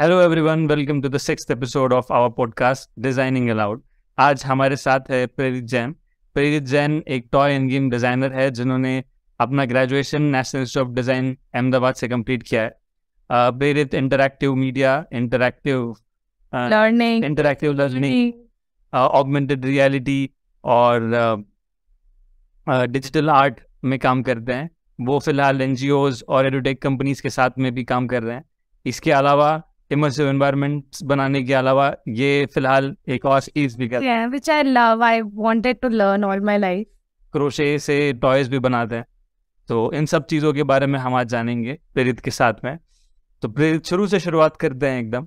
Hello everyone welcome to the six episode of our podcast designing aloud आज हमारे साथ है प्रेरित जैन प्रेरित जैन एक टॉय एंड गेम डिजाइनर है जिन्होंने अपना graduation National Institute of Design Ahmedabad से कंप्लीट किया है प्रेरित interactive media interactive learning interactive learning augmented reality और डिजिटल uh, आर्ट uh, में काम करते हैं वो फिलहाल एन और एडोटेक कंपनीज के साथ में भी काम कर रहे हैं इसके अलावा इमर्सिव एनवायरनमेंट्स बनाने के अलावा ये फिलहाल एक और चीज भी करते हैं which I love I wanted to learn all my life crochet से टॉयज भी बनाते हैं तो इन सब चीज़ों के बारे में हम आज जानेंगे प्रेरित के साथ में तो प्रेरित शुरू से शुरुआत करते हैं एकदम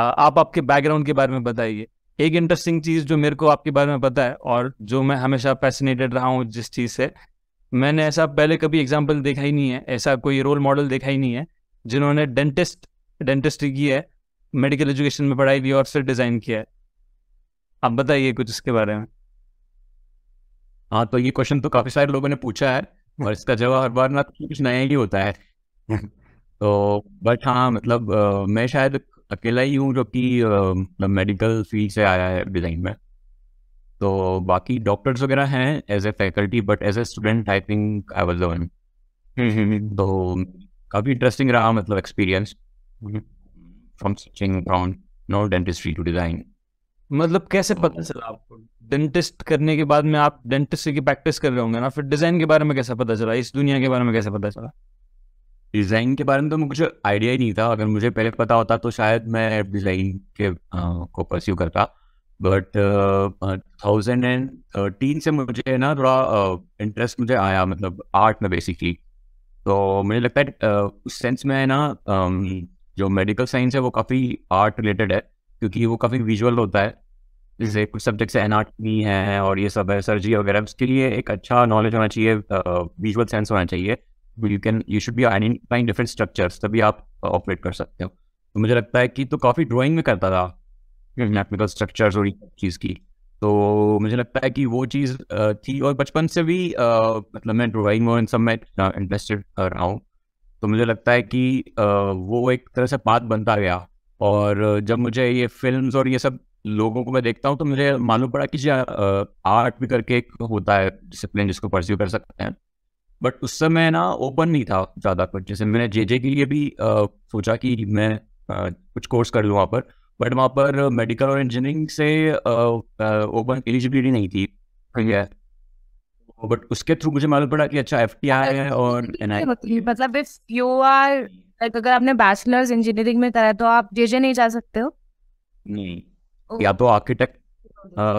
आप आपके बैकग्राउंड के बारे में बताइए एक इंटरेस्टिंग चीज़ जो मेरे को आपके बारे में पता है और जो मैं हमेशा फैसिनेटेड रहा हूँ जिस चीज़ से मैंने ऐसा पहले कभी एग्जाम्पल देखा ही नहीं है ऐसा कोई रोल मॉडल देखा ही नहीं है जिन्होंने डेंटिस्ट डेंटिस्ट्री की है मेडिकल एजुकेशन में पढ़ाई भी और फिर डिज़ाइन किया है आप बताइए कुछ इसके बारे में हाँ तो ये क्वेश्चन तो काफ़ी सारे लोगों ने पूछा है और इसका जवाब हर बार ना कुछ नया ही होता है तो बट हाँ मतलब आ, मैं शायद अकेला ही हूँ जो कि मेडिकल मतलब फील्ड से आया है डिज़ाइन में तो बाकी डॉक्टर्स वगैरह हैं as a faculty but as a student I think I was तो काफ़ी इंटरेस्टिंग रहा मतलब experience from switching from no dentistry to design मतलब कैसे पता oh. चला आपको डेंटिस्ट करने के बाद में आप डेंटिस्ट की प्रैक्टिस कर रहे होंगे ना फिर डिजाइन के बारे में कैसे पता चला इस दुनिया के बारे में कैसे पता चला डिज़ाइन के बारे में तो मुझे आइडिया ही नहीं था अगर मुझे पहले पता होता तो शायद मैं डिज़ाइन के आ, को परस्यू करता but two thousand and thirteen से मुझे ना थोड़ा इंटरेस्ट मुझे आया मतलब आर्ट में बेसिकली तो मुझे लगता है उस सेंस में ना जो मेडिकल साइंस है वो काफ़ी आर्ट रिलेटेड है क्योंकि वो काफ़ी विजुअल होता है जैसे कुछ सब्जेक्ट्स एनाटमी है और ये सब है सर्जरी वगैरह उसके लिए एक अच्छा नॉलेज होना चाहिए विजुअल सेंस होना चाहिए you can you should be identifying different structures तभी आप ऑपरेट कर सकते हो तो मुझे लगता है कि तो काफ़ी ड्राइंग में करता था एनाटमिकल स्ट्रक्चर्स और चीज़ की तो मुझे लगता है कि वो चीज़ थी और बचपन से भी मतलब मैं ड्राइंग और इन सब में इंटरेस्टेड रहा हूँ तो मुझे लगता है कि वो एक तरह से पात बनता गया और जब मुझे ये फिल्म और ये सब लोगों को मैं देखता हूँ तो मुझे मालूम पड़ा कि आर्ट भी करके एक होता है डिसिप्लिन जिसको परस्यू कर सकते हैं बट उस समय ना ओपन नहीं था ज़्यादा कुछ जैसे मैंने जे जे के लिए भी आ, सोचा कि मैं आ, कुछ कोर्स कर लूँ वहाँ पर बट वहाँ पर मेडिकल और इंजीनियरिंग से ओपन एलिजिबिलिटी नहीं थी ठीक है बट उसके थ्रू मुझे मालूम पड़ा कि अच्छा एफ है और मतलब इफ यू आर लाइक अगर आपने बैचलर्स इंजीनियरिंग में करा है तो आप जेजे नहीं जा सकते हो नहीं oh. या तो आर्किटेक्ट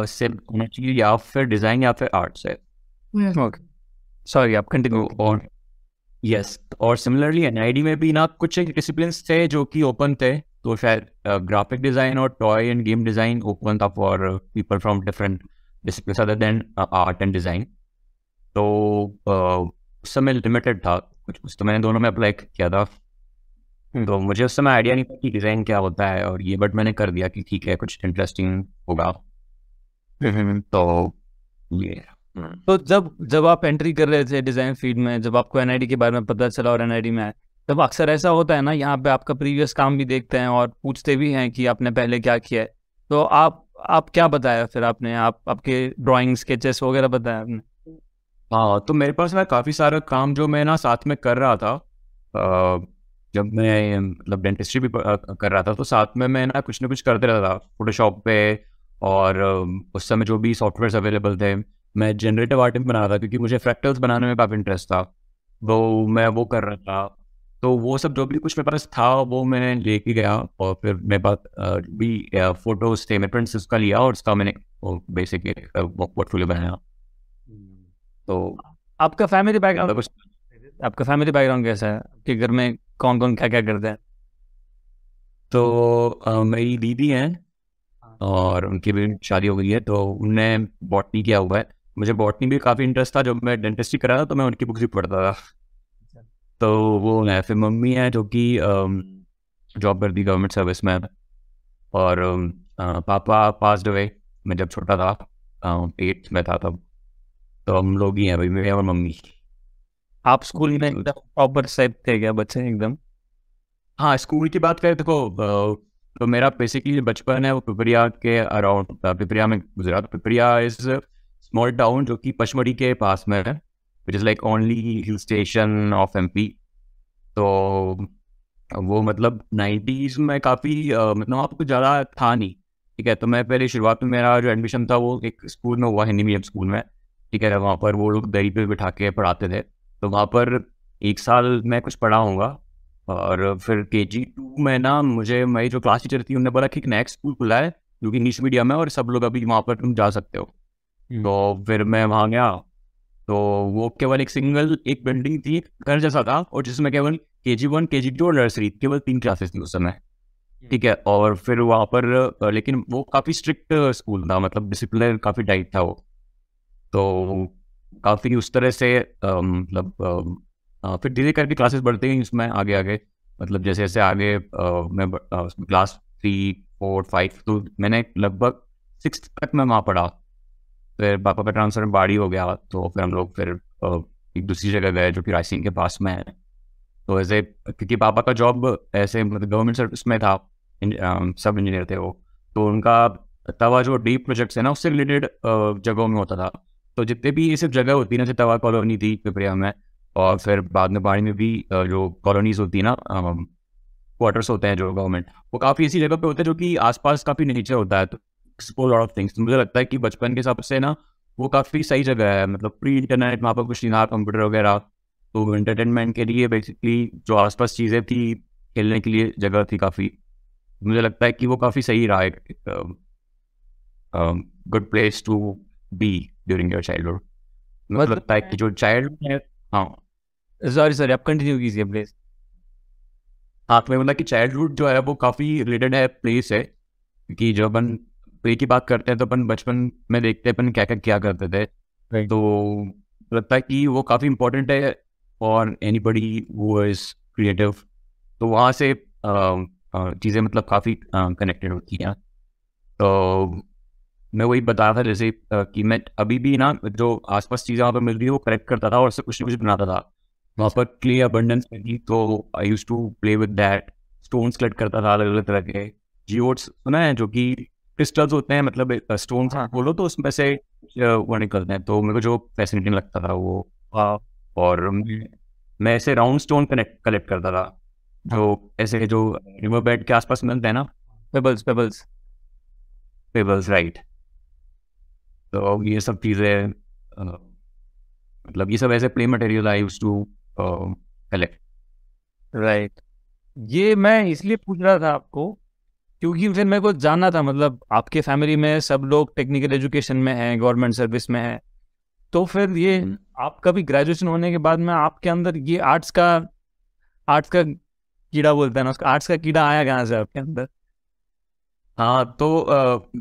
से होना चाहिए या फिर डिजाइन या फिर आर्ट से ओके सॉरी आप कंटिन्यू तो और यस और सिमिलरली एनआईडी में भी ना कुछ एक डिसिप्लिन थे जो कि ओपन थे तो शायद ग्राफिक डिजाइन और toy and game design open था for people from different discipline other than art and design तो उस समय लिमिटेड था कुछ कुछ तो मैंने दोनों में अप्लाई किया था हम्म। तो मुझे उस समय आइडिया नहीं था कि डिज़ाइन क्या होता है और ये बट मैंने कर दिया कि ठीक है कुछ इंटरेस्टिंग होगा हम्म, तो ये तो जब जब आप एंट्री कर रहे थे डिज़ाइन फील्ड में जब आपको एन के बारे में पता चला और एन में आए तब अक्सर ऐसा होता है ना यहाँ पे आपका प्रीवियस काम भी देखते हैं और पूछते भी हैं कि आपने पहले क्या किया है तो आप आप क्या बताया फिर आपने आप आपके ड्राइंग स्केचेस वगैरह बताया आपने हाँ तो मेरे पास ना काफ़ी सारा काम जो मैं ना साथ में कर रहा था आ, जब मैं मतलब डेंटिस्ट्री भी कर रहा था तो साथ में मैं ना कुछ ना कुछ करते रहता था फोटोशॉप पे और उस समय जो भी सॉफ्टवेयर अवेलेबल थे मैं जनरेटिव आर्ट बना रहा था क्योंकि मुझे फ्रैक्टल्स बनाने में काफ़ी इंटरेस्ट था वो तो मैं वो कर रहा था तो वो सब जो भी कुछ मेरे पास था वो मैंने लेके गया और फिर मेरे पास भी फोटोज थे मैं प्रिंट्स उसका लिया और उसका मैंने बेसिक पोर्टफोलियो बनाया तो आपका फैमिली मतलब बैकग्राउंड आपका फैमिली बैकग्राउंड कैसा है आपके घर में कौन कौन क्या क्या करते हैं तो मेरी दीदी हैं और उनकी भी शादी हो गई है तो उनने बॉटनी किया हुआ है मुझे बॉटनी भी काफ़ी इंटरेस्ट था जब मैं डेंटिस्ट्री करा था तो मैं उनकी बुक्स भी पढ़ता था अच्छा। तो वो है फिर मम्मी है जो कि जॉब करती गवर्नमेंट सर्विस में और पापा पास अवे मैं जब छोटा था एट्थ में था तब तो हम लोग ही हैं भाई मैं और मम्मी आप स्कूल में एकदम प्रॉपर सेट थे क्या बच्चे एकदम हाँ स्कूल की बात करें देखो तो मेरा बेसिकली बचपन है वो पिपरिया के अराउंड पिपरिया में गुजरा पिपरिया इज स्मॉल टाउन जो कि पचमढ़ी के पास में है which is like only hill station of M P तो वो मतलब नाइन्टीज़ में काफ़ी मतलब वहाँ कुछ ज़्यादा था नहीं ठीक है तो मैं पहले शुरुआत में मेरा जो एडमिशन था वो एक स्कूल में हुआ हिंदी मीडियम स्कूल में ठीक है वहाँ पर वो लोग दरी पे बिठा के पढ़ाते थे तो वहाँ पर एक साल मैं कुछ पढ़ा होगा और फिर के जी टू में ना मुझे मेरी जो क्लास टीचर थी उन्होंने बोला कि एक नया स्कूल खुला है जो कि इंग्लिश मीडियम है और सब लोग अभी वहाँ पर तुम जा सकते हो हम्म। तो फिर मैं वहाँ गया तो वो केवल एक सिंगल एक बिल्डिंग थी घर जैसा था और जिसमें केवल के जी वन के जी टू और नर्सरी केवल तीन क्लासेस थी उस समय हम्म। ठीक है और फिर वहाँ पर लेकिन वो काफ़ी स्ट्रिक्ट स्कूल था मतलब डिसिप्लिन काफ़ी टाइट था वो तो काफ़ी उस तरह से मतलब फिर धीरे करके क्लासेस बढ़ते हैं उसमें आगे आगे मतलब जैसे जैसे आगे मैं क्लास थ्री फोर फाइव तो मैंने लगभग सिक्स तक मैं वहाँ पढ़ा फिर पापा का ट्रांसफर बाड़ी हो गया तो फिर हम लोग फिर एक दूसरी जगह गए जो कि रायसीन के पास में है तो ऐसे क्योंकि पापा का जॉब ऐसे मतलब गवर्नमेंट सर्विस में था सब इंजीनियर थे वो तो उनका तवा जो डीप प्रोजेक्ट्स है ना उससे रिलेटेड जगहों में होता था तो जितने भी ये सब जगह होती है ना जैसे तवा कॉलोनी थी पिपरिया में और फिर बाद में बाड़ी में भी जो कॉलोनीज होती है ना क्वार्टर्स होते हैं जो गवर्नमेंट वो काफ़ी ऐसी जगह पे होते हैं जो कि आसपास काफ़ी नेचर होता है तो एक्सप्लोर लॉट ऑफ थिंग्स मुझे लगता है कि बचपन के हिसाब से ना वो काफ़ी सही जगह है मतलब प्री इंटरनेट वहाँ पर कुछ नहीं था कंप्यूटर वगैरह तो इंटरटेनमेंट के लिए बेसिकली जो आसपास चीज़ें थी खेलने के लिए जगह थी काफ़ी मुझे लगता है कि वो काफ़ी सही रहा है good place to be during your childhood मुझे लगता है हाँ। हाँ, तो कि जो चाइल्ड हाँ सॉरी सॉरी आप कंटिन्यू कीजिए प्लीज हाँ मैं बोला कि चाइल्डहुड जो है वो काफ़ी रिलेटेड है प्लेस है कि जो अपन प्ले की बात करते हैं तो अपन बचपन में देखते हैं अपन क्या क्या क्या करते थे right. तो लगता है कि वो काफ़ी इम्पोर्टेंट है और एनी बडी वो इज़ क्रिएटिव तो वहाँ से चीज़ें मतलब काफ़ी कनेक्टेड होती हैं तो मैं वही बता रहा था जैसे कि मैं अभी भी ना जो आसपास चीज़ें वहाँ पर मिल रही है वो करेक्ट करता था और उससे कुछ ना कुछ बनाता था वहाँ पर क्ले अबंडेंस मिली तो I use to play with that stone collect करता था अलग अलग तरह के जियोट्स सुना है जो कि क्रिस्टल्स होते हैं मतलब स्टोन हाँ। बोलो तो उसमें से वो निकलते हैं तो मेरे को जो फैसिनेटिंग लगता था वो और मैं ऐसे राउंड स्टोन कनेक्ट कलेक्ट करता था जो हाँ। ऐसे जो रिवर बेड के आसपास मिलते हैं ना पेबल्स पेबल्स पेबल्स राइट तो ये सब चीज़ें मतलब ये सब ऐसे play material I to collect right ये मैं इसलिए पूछ रहा था आपको क्योंकि फिर मेरे को जानना था मतलब आपके फैमिली में सब लोग टेक्निकल एजुकेशन में हैं गवर्नमेंट सर्विस में हैं तो फिर ये आपका भी ग्रेजुएशन होने के बाद में आपके अंदर ये आर्ट्स का आर्ट्स का कीड़ा बोलते हैं ना उसका आर्ट्स का कीड़ा आया कहाँ से आपके अंदर हाँ तो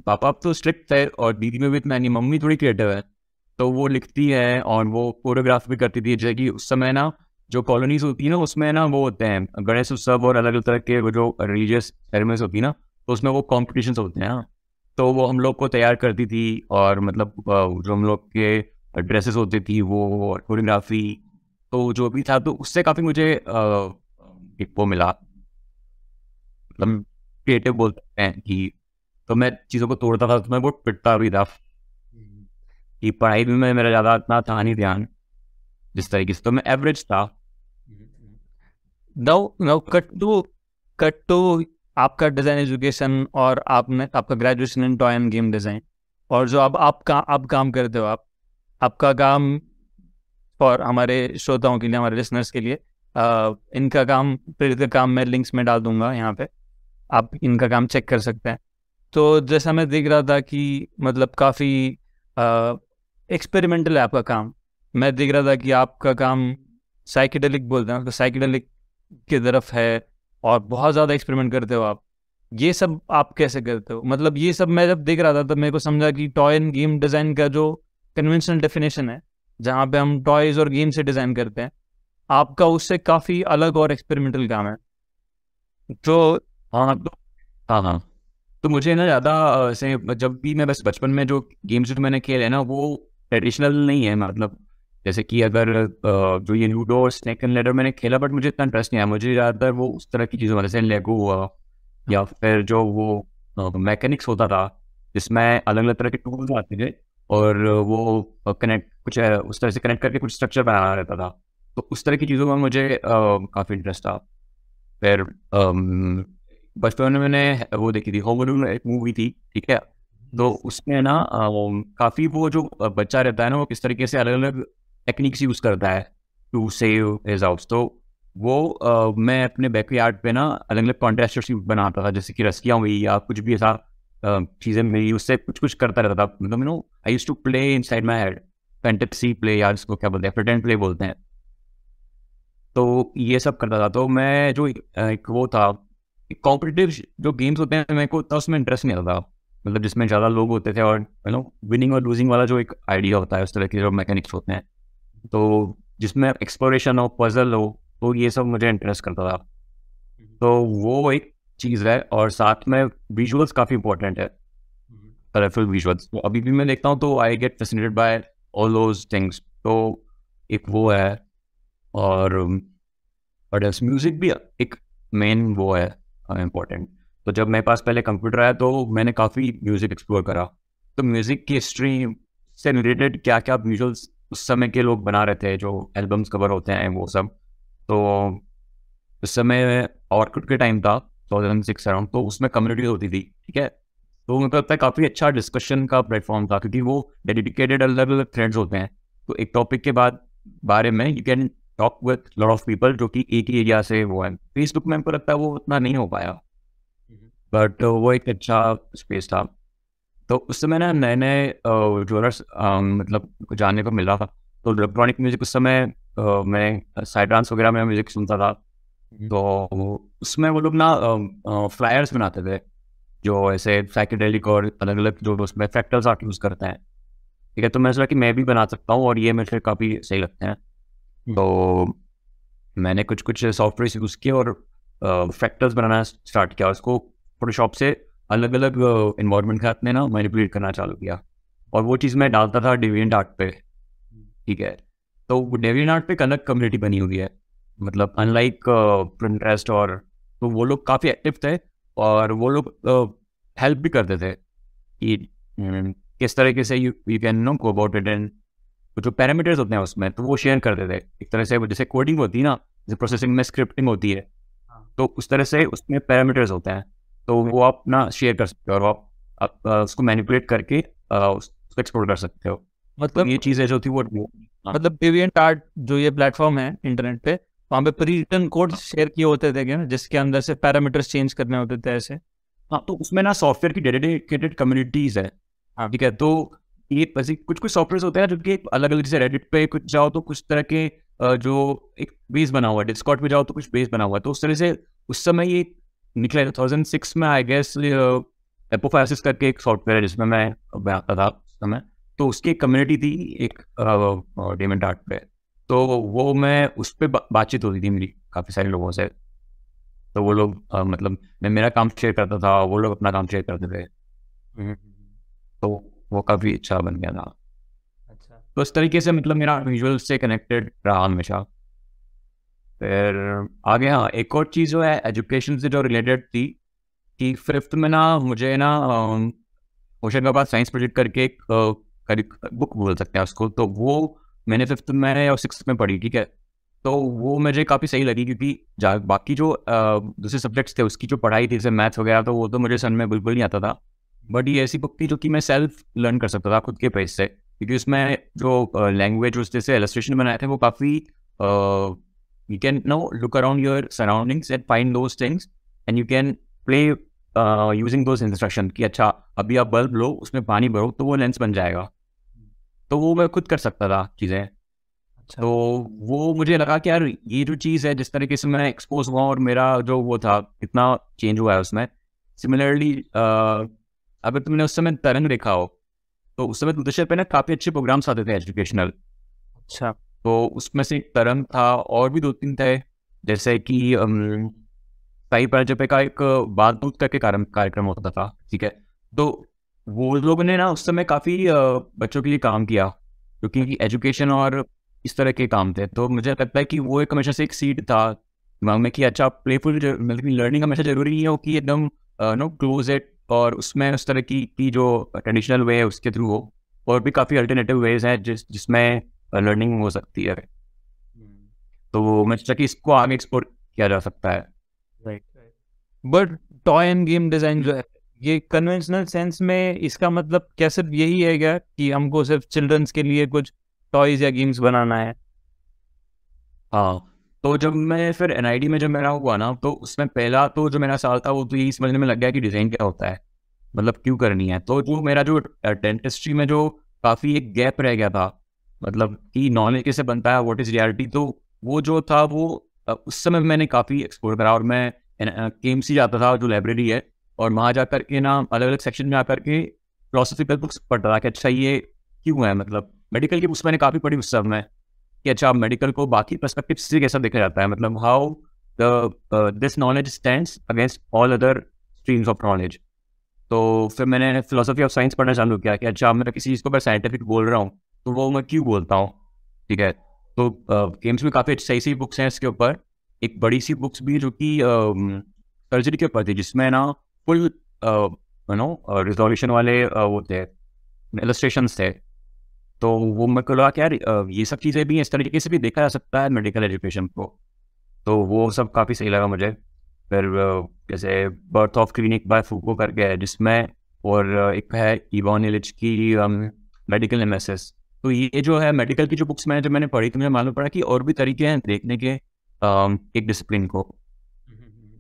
पापा आप तो स्ट्रिक्ट है और दीदी में भी इतना नहीं मम्मी थोड़ी क्रिएटिव है तो वो लिखती है और वो कोरियोग्राफ भी करती थी जैसे कि उस समय ना जो कॉलोनीज होती है ना उसमें ना वो होते हैं गणेश उत्सव और अलग अलग तरह के जो रिलीजियस सेरेमनीज होती है ना तो उसमें वो कॉम्पिटिशन होते हैं ना हाँ। तो वो हम लोग को तैयार करती थी और मतलब जो हम लोग के ड्रेसेस होती थी वो और कोरियोग्राफी तो जो भी था तो उससे काफ़ी मुझे एक वो मिला मतलब क्रिएटिव बोल सकते हैं कि तो मैं चीज़ों को तोड़ता था तो मैं बहुत पिटता भी था कि पढ़ाई भी मैं मेरा ज़्यादा इतना था नहीं ध्यान जिस तरीके से तो मैं एवरेज था though no cut to cut to आपका डिज़ाइन एजुकेशन और आपने आपका graduation in toy and game design और जो अब आप का आप काम करते हो आप आपका काम और हमारे श्रोताओं के लिए हमारे लिसनर्स के लिए आ, इनका काम प्रेरित काम मैं लिंक्स में डाल दूंगा यहाँ पे आप इनका काम चेक कर सकते हैं तो जैसा मैं देख रहा था कि मतलब काफ़ी एक्सपेरिमेंटल है आपका काम मैं देख रहा था कि आपका काम साइकेडेलिक बोलते हैं तो मतलब साइकेडेलिक की तरफ है और बहुत ज़्यादा एक्सपेरिमेंट करते हो आप ये सब आप कैसे करते हो मतलब ये सब मैं जब देख रहा था तब मेरे को समझा कि टॉय एंड गेम डिज़ाइन का जो कन्वेंशनल डेफिनेशन है जहाँ पे हम टॉयज़ और गेम से डिज़ाइन करते हैं आपका उससे काफ़ी अलग और एक्सपेरिमेंटल काम है तो हाँ तो हाँ हाँ तो मुझे ना ज़्यादा ऐसे जब भी मैं बस बचपन में जो गेम्स जो मैंने खेले ना वो ट्रेडिशनल नहीं है मतलब जैसे कि अगर जो ये लूडो और स्नैक एंड लेडर मैंने खेला बट मुझे इतना इंटरेस्ट नहीं आया मुझे ज़्यादातर वो उस तरह की चीज़ों में जैसे लेगो हुआ या फिर जो वो मैकेनिक्स होता था जिसमें अलग अलग तरह के टूल्स आते थे और वो कनेक्ट कुछ उस तरह से कनेक्ट करके कुछ स्ट्रक्चर बनाना रहता था तो उस तरह की चीज़ों में मुझे काफ़ी इंटरेस्ट था फिर बचपन में मैंने वो देखी थी होम अलोन एक मूवी थी ठीक है तो हम्म। उसमें ना काफ़ी वो जो बच्चा रहता है ना वो किस तरीके से अलग अलग टेक्निक्स यूज़ करता है टू सेव हिज हाउस तो वो आ, मैं अपने बैकयार्ड पे ना अलग अलग कॉन्ट्रेस्टर्स बनाता था जैसे कि रस्कियाँ हुई या कुछ भी ऐसा चीज़ें मिली उससे कुछ कुछ करता रहता था मतलब you know I use to play inside my head fantasy play या जिसको क्या बोलते हैं प्रटेंट प्ले बोलते हैं तो ये सब करता था तो मैं जो एक वो था कॉम्पिटेटिव जो गेम्स होते हैं मेरे को उतना उसमें इंटरेस्ट नहीं आता मतलब जिसमें ज़्यादा लोग होते थे और यू नो विनिंग और लूजिंग वाला जो एक आइडिया होता है उस तरह के जो मैकेनिक्स होते हैं तो जिसमें एक्सप्लोरेशन हो पजल हो तो ये सब मुझे इंटरेस्ट करता था तो वो एक चीज़ है और साथ में विजुअल्स काफ़ी इंपॉर्टेंट है कलरफुल विजुअल्स तो अभी भी मैं देखता हूँ तो I get fascinated by all those things तो एक वो है और म्यूज़िक भी एक मेन वो है इम्पोर्टेंट uh, तो जब मेरे पास पहले कंप्यूटर आया तो मैंने काफ़ी म्यूज़िक एक्सप्लोर करा तो म्यूज़िक की हिस्ट्री से रिलेटेड क्या क्या म्यूजल्स उस समय के लोग बना रहे थे जो एल्बम्स कवर होते हैं वो सब तो उस समय ऑर्किड के टाइम था टू थाउजेंड सिक्स अराउंड तो उसमें कम्युनिटी होती थी ठीक है तो मुझे लगता है काफ़ी अच्छा डिस्कशन का प्लेटफॉर्म था क्योंकि वो डेडिकेटेड अलग अलग थ्रेड्स होते हैं तो एक टॉपिक के बाद बारे में you can talk with lot of people जो कि एक ही एरिया से वो है फेसबुक में हमको लगता है वो उतना नहीं हो पाया बट हम्म। uh, वो एक अच्छा स्पेस था तो उस समय ना नए नए ज्वेलर्स मतलब जानने को मिल रहा था तो इलेक्ट्रॉनिक म्यूजिक उस समय uh, मैं साइड uh, डांस वगैरह में म्यूजिक सुनता था हम्म। तो उसमें वो लोग ना फ्लायर्स um, बनाते थे जो ऐसे साइकेडेलिक और अलग अलग जो उसमें फैक्टर्स आर्ट यूज़ करते हैं ठीक है तो मैं सोचा कि मैं भी बना सकता हूँ और ये मेरे काफ़ी सही लगते हैं तो मैंने कुछ कुछ सॉफ्टवेयर यूज़ किए और फैक्टर्स बनाना स्टार्ट किया उसको फोटोशॉप से अलग अलग इन्वायरमेंट के साथ में ना मैनिपुलेट करना चालू किया और वो चीज़ मैं डालता था डेवियंट आर्ट पे ठीक है तो डेवियन आर्ट पे एक अलग कम्युनिटी बनी हुई है मतलब अनलाइक प्रिंटरेस्ट और तो वो लोग काफ़ी एक्टिव थे और वो लोग हेल्प भी करते थे कि हम्म, किस तरीके से you you can know go about it and तो जो पैरामीटर्स होते हैं उसमें तो वो शेयर कर देते हैं एक तरह से जैसे कोडिंग होती है ना जैसे प्रोसेसिंग में स्क्रिप्टिंग होती है हाँ। तो उस तरह से उसमें पैरामीटर्स होते हैं तो वो आप ना शेयर कर सकते हो और आप, उसको मैनिपुलेट करके उसको एक्सप्लोर कर सकते हो तो मतलब ये चीज़ें जो थी वो हाँ। मतलब डिवियंट आर्ट जो ये प्लेटफॉर्म है इंटरनेट पे वहाँ पे प्री रिटर्न कोड शेयर किए होते थे क्या जिसके अंदर से पैरामीटर्स चेंज करने होते थे ऐसे हाँ तो उसमें ना सॉफ्टवेयर की डेडिकेटेड कम्युनिटीज़ है ठीक है तो ये वैसे कुछ कुछ सॉफ्टवेयर होते हैं जो कि अलग अलग जैसे रेडिट पे कुछ जाओ तो कुछ तरह के जो एक बेस बना हुआ है डिस्कॉट पे जाओ तो कुछ बेस बना हुआ है तो उस तरह से उस समय ये निकला टू थाउजेंड सिक्स में आई गेस एपोफाइसिस करके एक सॉफ्टवेयर है जिसमें मैं आता था उस समय तो उसकी कम्युनिटी थी एक डेमेंट आर्ट पे तो वो मैं उस पर बातचीत होती थी मेरी काफ़ी सारे लोगों से तो वो लोग मतलब मैं मेरा काम शेयर करता था वो लोग अपना काम शेयर करते थे हम्म। तो वो काफ़ी अच्छा बन गया था अच्छा तो इस तरीके से मतलब मेरा विजुअल से कनेक्टेड रहा हमेशा फिर आगे हाँ एक और चीज़ जो है एजुकेशन से जो रिलेटेड थी कि फिफ्थ में ना मुझे ना होशंगाबाद साइंस प्रोजेक्ट करके एक बुक बोल सकते हैं उसको तो वो मैंने फिफ्थ में और सिक्स में पढ़ी ठीक है तो वो मुझे काफ़ी सही लगी क्योंकि बाकी जो दूसरे सब्जेक्ट्स थे उसकी जो पढ़ाई थी जैसे मैथ्स वगैरह तो वो तो मुझे सन में बिल्कुल नहीं आता था बट ये ऐसी बुक थी जो कि मैं सेल्फ लर्न कर सकता था खुद के पेज से क्योंकि उसमें जो लैंग्वेज उस जैसे एलस्ट्रेशन बनाए थे वो काफ़ी you can no look around your surroundings and find those things and you can play using those instruction कि अच्छा अभी आप बल्ब लो उसमें पानी भरो तो वो लेंस बन जाएगा तो वो मैं खुद कर सकता था चीज़ें अच्छा। तो वो मुझे लगा कि यार ये जो चीज़ है जिस तरीके से मैं एक्सपोज हुआ और मेरा जो वो था कितना चेंज हुआ है उसमें सिमिलरली अगर तुमने उस समय तरंग देखा हो तो उस समय दूरदर्शन पे ना काफ़ी अच्छे प्रोग्राम्स आते थे एजुकेशनल अच्छा तो उसमें से एक तरंग था और भी दो तीन थे जैसे कि साई पराजपे का एक बागदूत करके कार्यक्रम होता था ठीक है तो वो लोगों ने ना उस समय काफ़ी बच्चों के लिए काम किया क्योंकि एजुकेशन और इस तरह के काम थे तो मुझे लगता है कि वो एक हमेशा से एक सीट था दिमाग में कि अच्छा प्लेफुल मतलब लर्निंग हमेशा जरूरी नहीं हो कि एकदम नो क्लोज इट और उसमें उस तरह की, की जो ट्रेडिशनल वे है उसके थ्रू हो और भी काफ़ी अल्टरनेटिव वेज हैं जिस जिसमें लर्निंग हो सकती है hmm. तो मैं सोचा कि इसको आगे एक्सप्लोर किया जा सकता है but toy and game design जो है ये कन्वेंशनल सेंस में इसका मतलब क्या सिर्फ यही है क्या कि हमको सिर्फ चिल्ड्रंस के लिए कुछ टॉयज या गेम्स बनाना है हाँ तो जब मैं फिर एन में जब मेरा हुआ ना तो उसमें पहला तो जो मेरा साल था वो तो यही समझने में लग गया कि डिज़ाइन क्या होता है मतलब क्यों करनी है तो वो मेरा जो डेंटिस्ट्री में जो काफ़ी एक गैप रह गया था मतलब कि नॉलेज कैसे बनता है वॉट इज़ रियलिटी तो वो जो था वो उस समय मैंने काफ़ी एक्सप्लोर करा और मैं के सी जाता था जो लाइब्रेरी है और वहाँ जा कर के ना अलग अलग सेक्शन में आकर के फिलोसफिकल बुक्स पढ़ता था कि अच्छा ये क्यों है मतलब मेडिकल की बुक्स मैंने काफ़ी पढ़ी उस समय कि अच्छा आप मेडिकल को बाकी परस्पेक्टिव से कैसा देखा जाता है मतलब how the this knowledge stand against all other streams of knowledge तो फिर मैंने फिलोसफी ऑफ साइंस पढ़ना चालू किया कि अच्छा मैं किसी चीज़ को मैं साइंटिफिक बोल रहा हूँ तो वो मैं क्यों बोलता हूँ ठीक है तो गेम्स uh, में काफ़ी सही सही बुक्स हैं इसके ऊपर एक बड़ी सी बुक्स भी जो कि सर्जरी um, के ऊपर थी जिसमें ना फुल यू नो रिजोल्यूशन वाले uh, वो थे इलस्ट्रेशन थे तो वो मैं को लगा कि यार ये सब चीज़ें भी इस तरीके से भी देखा जा सकता है मेडिकल एजुकेशन को तो वो सब काफ़ी सही लगा मुझे फिर जैसे birth of clinic by Foucault करके है जिसमें और एक है इवान एलिज की मेडिकल एम तो ये जो है मेडिकल की जो बुक्स मैंने जब मैंने पढ़ी तो मुझे मालूम पड़ा कि और भी तरीके हैं देखने के एक डिसिप्लिन को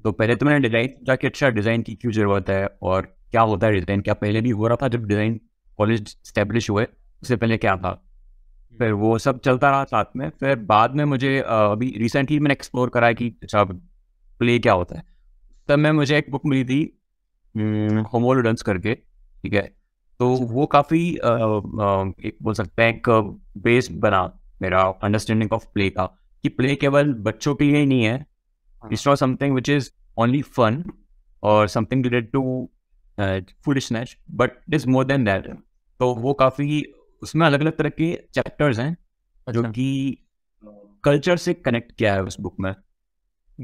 तो पहले तो मैंने डिजाइन जाके कि अच्छा डिज़ाइन की क्यों ज़रूरत है और क्या होता है डिज़ाइन क्या पहले भी हो रहा था जब डिज़ाइन कॉलेज स्टैब्लिश हुए उससे पहले क्या था हम्म। फिर वो सब चलता रहा साथ में फिर बाद में मुझे अभी रिसेंटली मैंने एक्सप्लोर करा कि अच्छा प्ले क्या होता है तब मैं मुझे एक बुक मिली थी होमोलोडेंस हम्म, करके ठीक है तो अच्छा। वो काफ़ी एक बोल सकते हैं एक बेस बना मेरा अंडरस्टैंडिंग ऑफ प्ले का कि प्ले केवल बच्चों के लिए ही नहीं है it's not something which is only fun और something related to food snatch but it is more than that तो वो काफ़ी उसमें अलग अलग तरह के चैप्टर्स हैं जो अच्छा। कि कल्चर से कनेक्ट किया है उस बुक में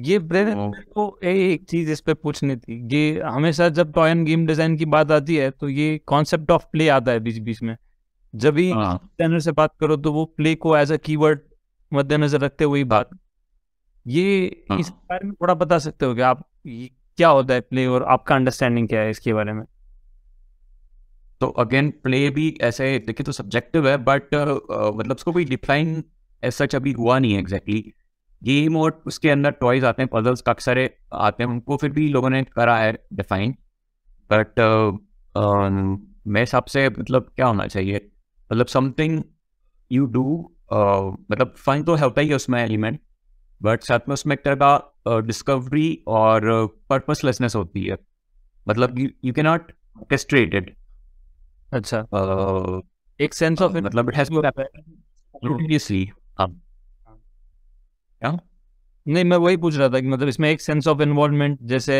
ये ब्रेन को एक चीज इस पे पूछनी थी ये हमेशा जब टॉय एंड गेम डिजाइन की बात आती है तो ये कॉन्सेप्ट ऑफ प्ले आता है बीच बीच में जब भी डिजाइनर हाँ। से बात करो तो वो प्ले को एज अ कीवर्ड मद्देनजर रखते हुए बात ये हाँ। इस बारे में थोड़ा बता सकते हो कि आप क्या होता है प्ले और आपका अंडरस्टैंडिंग क्या है इसके बारे में तो अगेन प्ले भी ऐसे देखिए तो सब्जेक्टिव है बट uh, uh, मतलब उसको कोई डिफाइन ऐसा अभी हुआ नहीं है एग्जैक्टली गेम और उसके अंदर टॉयज आते हैं पजल्स काफ़ी सारे आते हैं उनको फिर भी लोगों ने करा है डिफाइन बट uh, um, मेरे हिसाब से मतलब क्या होना चाहिए मतलब समथिंग यू डू मतलब फन तो होता ही है उसमें एलिमेंट बट साथ में उसमें एक तरह का डिस्कवरी और पर्पसलेसनेस होती है मतलब यू कैन नॉट ऑर्केस्ट्रेटेड अच्छा uh, एक सेंस ऑफ हाँ, मतलब इट हैज हाँ। क्या नहीं मैं वही पूछ रहा था कि मतलब इसमें एक सेंस ऑफ इन्वॉल्वमेंट जैसे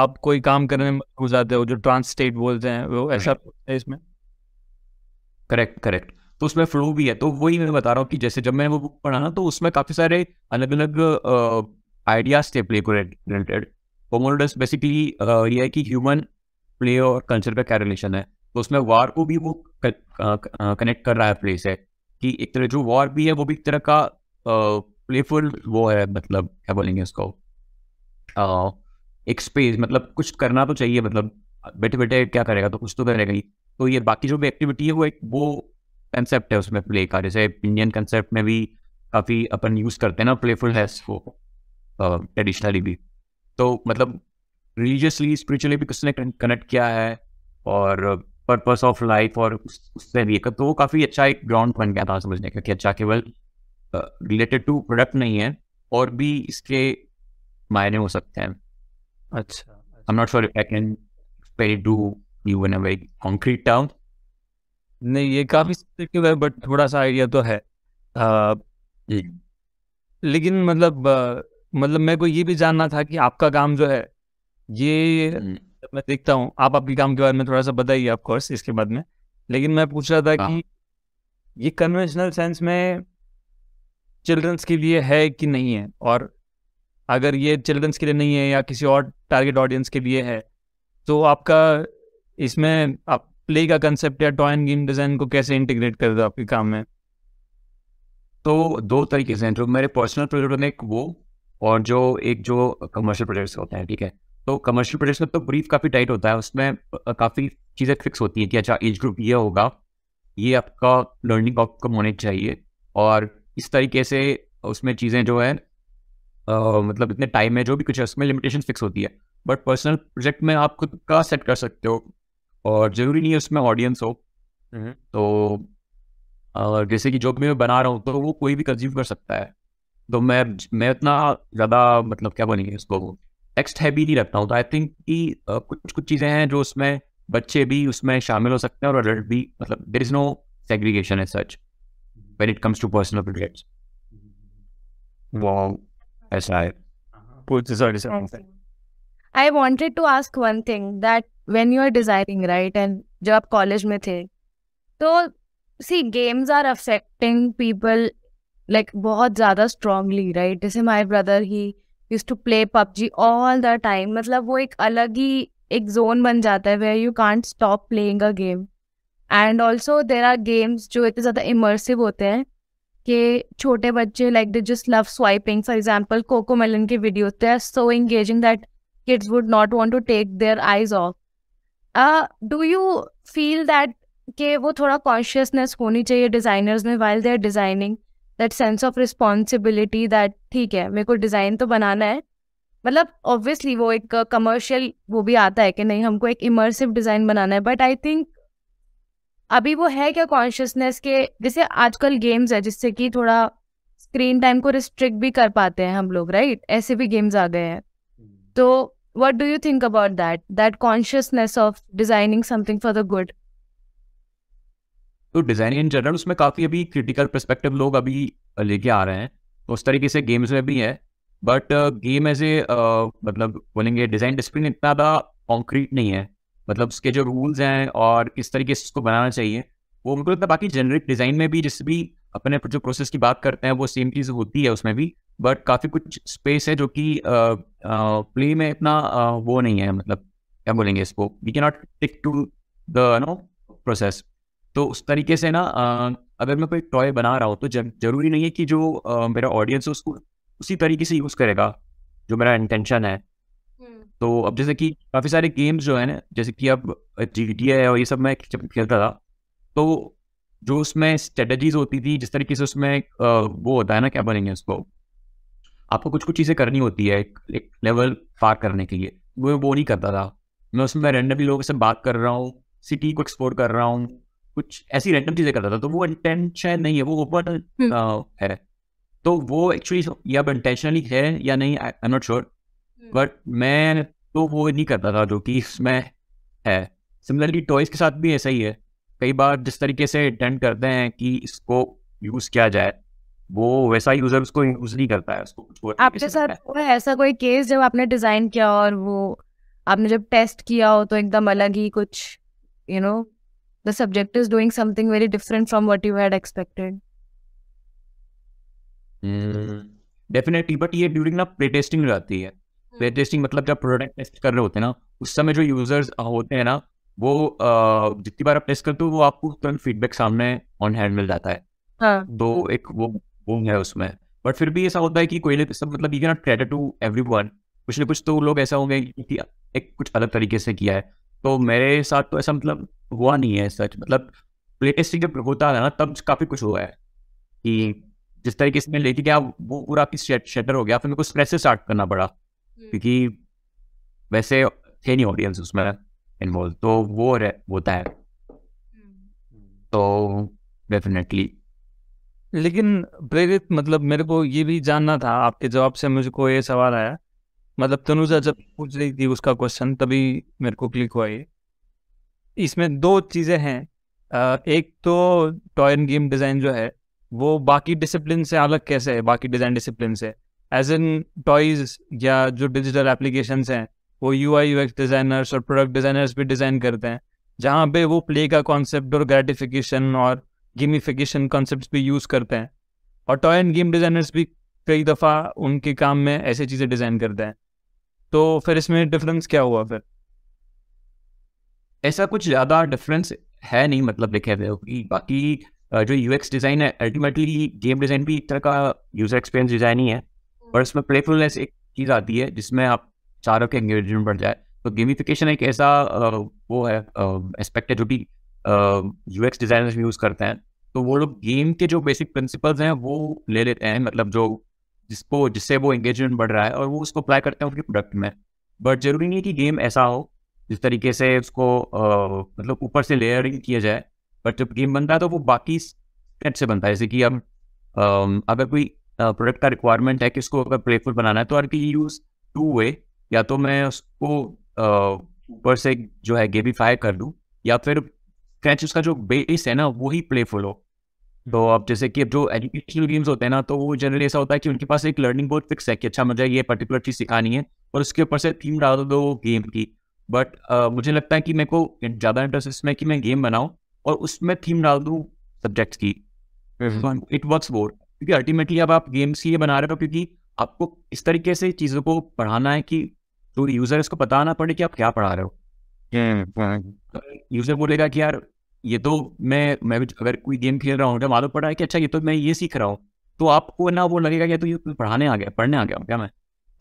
आप कोई काम करने में हो जाते हो जो ट्रांस स्टेट बोलते हैं वो ऐसा है इसमें करेक्ट करेक्ट तो उसमें फ्लो भी है तो वही मैं बता रहा हूँ कि जैसे जब मैं वो बुक पढ़ा ना तो उसमें काफ़ी सारे अलग अलग आइडियाज थे प्ले को रिलेटेड बेसिकली ये है कि ह्यूमन प्ले और कल्चर का क्या रिलेशन है तो उसमें वार को भी वो कनेक्ट कर रहा है प्ले से कि एक तरह जो वॉर भी है वो भी एक तरह का प्लेफुल वो है मतलब क्या बोलेंगे उसको एक स्पेस मतलब कुछ करना तो चाहिए मतलब बैठे बैठे क्या करेगा तो कुछ तो करेगा ही तो ये बाकी जो भी एक्टिविटी है वो एक वो कंसेप्ट है उसमें प्ले का जैसे इंडियन कंसेप्ट में भी काफ़ी अपन यूज़ करते हैं ना प्लेफुल है वो ट्रेडिशनली भी तो मतलब रिलीजियसली स्पिरिचुअली भी किसने कनेक्ट किया है और पर्पस ऑफ लाइफ और उससे भी तो वो काफ़ी अच्छा एक ग्राउंड बन गया था समझने का कि अच्छा केवल रिलेटेड टू प्रोडक्ट नहीं है और भी इसके मायने हो सकते हैं अच्छा I am not sure I can explain to you in a very concrete term नहीं ये काफ़ी सब्जेक्टिव है बट थोड़ा सा आइडिया तो है आ, लेकिन मतलब मतलब मेरे को ये भी जानना था कि आपका काम जो है ये हम्म। मैं देखता हूँ आप आपके काम के बारे में थोड़ा सा बताइए ऑफकोर्स इसके बाद में लेकिन मैं पूछ रहा था हाँ। कि ये कन्वेंशनल सेंस में चिल्ड्रंस के लिए है कि नहीं है और अगर ये चिल्ड्रंस के लिए नहीं है या किसी और टारगेट ऑडियंस के लिए है तो आपका इसमें आप प्ले का कंसेप्ट या टॉय एंड गेम डिज़ाइन को कैसे इंटीग्रेट कर दो आपके काम में तो दो तरीके से जो मेरे पर्सनल प्रोजेक्ट होते हैं एक वो और जो एक जो कमर्शियल प्रोजेक्ट्स होते हैं ठीक है तो कमर्शियल प्रोजेक्ट में तो ब्रीफ काफ़ी टाइट होता है उसमें काफ़ी चीज़ें फिक्स होती हैं कि अच्छा एज ग्रुप ये होगा ये आपका लर्निंग आउटकम होने चाहिए और इस तरीके से उसमें चीज़ें जो है मतलब इतने टाइम में जो भी कुछ है उसमें लिमिटेशन फिक्स होती है बट पर्सनल प्रोजेक्ट में आप खुद का सेट कर सकते हो और ज़रूरी नहीं है उसमें ऑडियंस हो हम्म। तो uh, जैसे कि जो भी मैं बना रहा हूँ तो वो कोई भी कंज्यूम कर सकता है तो मैं मैं इतना ज़्यादा मतलब क्या बोलेंगे उसको टेक्स्ट हैवी नहीं रखता हूँ आई थिंक कि कुछ कुछ चीज़ें हैं जो उसमें बच्चे भी उसमें शामिल हो सकते हैं और अडल्ट भी मतलब there is no segregation as such when it comes to personal projects Wow, that's right. Put sorry, something. I wanted to ask one thing that when you are designing, right, and जब आप college में थे तो see games are affecting people like बहुत ज़्यादा strongly right जैसे my brother ही use to play PUBG all the time मतलब वो एक अलग ही एक जोन बन जाता है where you can't stop playing a game and also there are games जो इतने ज़्यादा इमर्सिव होते हैं कि छोटे बच्चे like they just love swiping for example Cocomelon के video they are so engaging that kids would not want to take their eyes off do you feel that कि वो थोड़ा कॉन्शियसनेस होनी चाहिए डिज़ाइनर्स में while they are designing that sense of responsibility that ठीक है मेरे को डिज़ाइन तो बनाना है मतलब ऑब्वियसली वो एक कमर्शियल वो भी आता है कि नहीं हमको एक इमर्सिव डिज़ाइन बनाना है बट आई थिंक अभी वो है क्या कॉन्शियसनेस के जैसे आजकल गेम्स है जिससे कि थोड़ा स्क्रीन टाइम को रिस्ट्रिक्ट भी कर पाते हैं हम लोग राइट right? ऐसे भी गेम्स आ गए हैं hmm. तो what do you think about that that consciousness of designing something for the good तो डिजाइनिंग इन जनरल उसमें काफ़ी अभी क्रिटिकल परस्पेक्टिव लोग अभी लेके आ रहे हैं तो उस तरीके से गेम्स में भी है बट गेम एज ए मतलब बोलेंगे डिज़ाइन डिसिप्लिन इतना ज़्यादा कॉन्क्रीट नहीं है मतलब उसके जो रूल्स हैं और किस तरीके से उसको बनाना चाहिए वो उनको लगता है बाकी जेनरिक डिज़ाइन में भी जिस भी अपने जो प्रोसेस की बात करते हैं वो सेम चीज़ होती है उसमें भी बट काफ़ी कुछ स्पेस है जो कि प्ले में इतना वो नहीं है मतलब क्या बोलेंगे इसको we can not tick to the no process तो उस तरीके से ना अगर मैं कोई टॉय बना रहा हूँ तो जरूरी नहीं है कि जो मेरा ऑडियंस है उसको उसी तरीके से यूज़ करेगा जो मेरा इंटेंशन है तो अब जैसे कि काफ़ी सारे गेम्स जो है ना जैसे कि अब जी टी है और ये सब मैं जब खेलता था तो जो उसमें स्ट्रेटजीज होती थी जिस तरीके से उसमें वो होता है ना क्या बनेंगे उसको आपको कुछ कुछ चीज़ें करनी होती है एक, एक लेवल पार करने के लिए वो वो नहीं करता था मैं उसमें रेंडमली लोगों से बात कर रहा हूँ सिटी को एक्सप्लोर कर रहा हूँ कुछ ऐसी रैंडम चीजें करता था तो वो इंटेंट शायद नहीं है वो ओपन हम्म। uh, है तो वो एक्चुअली या इंटेंशनली है या नहीं I am not sure but मैं तो वो नहीं करता था जो कि इसमें है सिमिलरली टॉयज के साथ भी ऐसा ही है कई बार जिस तरीके से इंटेंट करते हैं कि इसको यूज किया जाए वो वैसा यूजर उसको यूज नहीं करता है उसको आपके साथ कोई ऐसा कोई केस जब आपने डिजाइन किया और वो आपने जब टेस्ट किया हो तो एकदम अलग ही कुछ यू you नो know, the subject is doing something very different from what you had expected definitely hmm. But ये ड्यूरिंग ना प्ले टेस्टिंग रहती है प्ले hmm. टेस्टिंग मतलब जब प्रोडक्ट टेस्ट कर रहे होते हैं ना उस समय जो यूजर्स होते हैं ना वो जितनी बार आप टेस्ट करते हो वो आपको तुरंत फीडबैक सामने ऑन हैंड मिल जाता है हाँ. दो तो एक वो वो है उसमें बट फिर भी ऐसा होता है कि कोई कोयले सब मतलब you not credit to every one कुछ ना कुछ तो लोग ऐसा होंगे कि एक कुछ अलग तरीके से किया है तो मेरे साथ तो ऐसा मतलब हुआ नहीं है सच मतलब लेटेस्ट जब होता है ना तब काफ़ी कुछ हुआ है कि जिस तरीके से मैं लेके गया वो पूरा आपकी शेटर हो गया फिर मेरे को स्ट्रेस से स्टार्ट करना पड़ा हम्म। क्योंकि वैसे थे नहीं ऑडियंस उसमें इन्वॉल्व तो वो होता है हम्म। तो डेफिनेटली लेकिन प्रेरित मतलब मेरे को ये भी जानना था आपके जवाब से मुझको ये सवाल आया मतलब तनुजा जब पूछ रही थी उसका क्वेश्चन तभी मेरे को क्लिक हुआ ये इसमें दो चीज़ें हैं एक तो टॉय एंड गेम डिज़ाइन जो है वो बाकी डिसिप्लिन से अलग कैसे है बाकी डिज़ाइन डिसिप्लिन से एज इन टॉयज या जो डिजिटल एप्लीकेशंस हैं वो यू आई यू डिज़ाइनर्स और प्रोडक्ट डिज़ाइनर्स भी डिज़ाइन करते हैं जहाँ पे वो प्ले का कॉन्सेप्ट और ग्रेटिफिकेशन और गेमिफिकेशन कॉन्सेप्ट भी यूज़ करते हैं और टॉय एंड गेम डिज़ाइनर्स भी कई दफ़ा उनके काम में ऐसे चीज़ें डिज़ाइन करते हैं तो फिर इसमें डिफरेंस क्या हुआ फिर ऐसा कुछ ज़्यादा डिफरेंस है नहीं मतलब लिखे हुए कि बाकी जो यू एक्स डिज़ाइन है अल्टीमेटली गेम डिज़ाइन भी एक तरह का यूज़र एक्सपीरियंस डिज़ाइन ही है हम्म। और इसमें प्लेफुलनेस एक चीज़ आती है जिसमें आप चारों के एंगेजमेंट बढ़ जाए तो गेमिफिकेशन एक ऐसा वो है एस्पेक्ट है जो भी यू एक्स डिज़ाइनर्स यूज़ करते हैं तो वो लोग गेम के जो बेसिक प्रिंसिपल्स हैं वो ले लेते हैं मतलब जो जिसको जिससे वो एंगेजमेंट बढ़ रहा है और वो उसको अप्लाई करते हैं उनके प्रोडक्ट में बट जरूरी नहीं है कि गेम ऐसा हो जिस तरीके से उसको मतलब ऊपर से लेयरिंग किया जाए बट जब गेम बनता है तो वो बाकी स्टेप से बनता है जैसे कि अब अगर कोई प्रोडक्ट का रिक्वायरमेंट है कि उसको अगर प्लेफुल बनाना है तो आर की यूज टू वे या तो मैं उसको ऊपर से जो है गेबीफाई कर लूँ या फिर स्क्रैच उसका जो बेस है ना वो ही प्लेफुल हो तो हम्म। अब जैसे कि अब जो एजुकेशनल गेम्स होते हैं ना तो वो जनरली ऐसा होता है कि उनके पास एक लर्निंग बोर्ड फिक्स है कि अच्छा मुझे ये पर्टिकुलर चीज़ सिखानी है और उसके ऊपर से थीम डाल दो गेम की बट uh, मुझे लगता है कि मेरे को ज़्यादा इंटरेस्ट इसमें कि मैं गेम बनाऊँ और उसमें थीम डाल दूँ सब्जेक्ट्स की इट वर्क्स मोर क्योंकि अल्टीमेटली अब आप गेम्स ये बना रहे हो क्योंकि आपको इस तरीके से चीज़ों को पढ़ाना है कि तो यूज़र इसको पता ना पड़े कि आप क्या पढ़ा रहे हो यूज़र हम्म, हम्म। तो बोलेगा कि यार ये तो मैं मैं भी अगर कोई गेम खेल रहा हूँ तो मालूम पड़ा है कि अच्छा ये तो मैं ये सीख रहा हूँ तो आपको ना वो लगेगा कि तो ये तो पढ़ाने आ गया पढ़ने आ गया हूँ क्या मैं